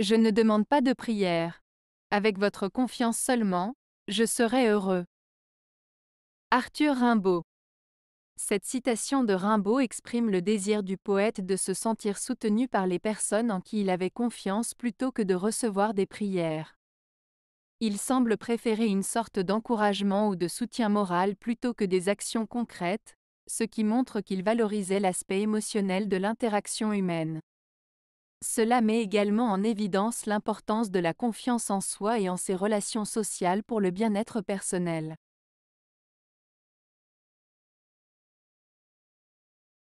Je ne demande pas de prière. Avec votre confiance seulement, je serai heureux. Arthur Rimbaud Cette citation de Rimbaud exprime le désir du poète de se sentir soutenu par les personnes en qui il avait confiance plutôt que de recevoir des prières. Il semble préférer une sorte d'encouragement ou de soutien moral plutôt que des actions concrètes, ce qui montre qu'il valorisait l'aspect émotionnel de l'interaction humaine. Cela met également en évidence l'importance de la confiance en soi et en ses relations sociales pour le bien-être personnel.